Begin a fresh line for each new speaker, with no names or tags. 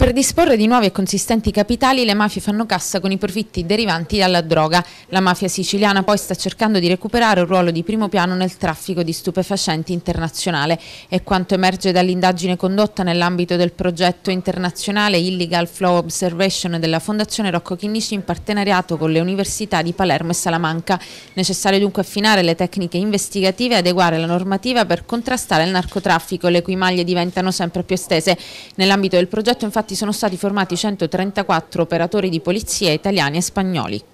Per disporre di nuovi e consistenti capitali le mafie fanno cassa con i profitti derivanti dalla droga. La mafia siciliana poi sta cercando di recuperare un ruolo di primo piano nel traffico di stupefacenti internazionale È quanto emerge dall'indagine condotta nell'ambito del progetto internazionale Illegal Flow Observation della Fondazione Rocco Chinnici in partenariato con le università di Palermo e Salamanca. Necessario dunque affinare le tecniche investigative e adeguare la normativa per contrastare il narcotraffico, le cui maglie diventano sempre più estese. Nell'ambito del progetto infatti sono stati formati 134 operatori di polizia italiani e spagnoli.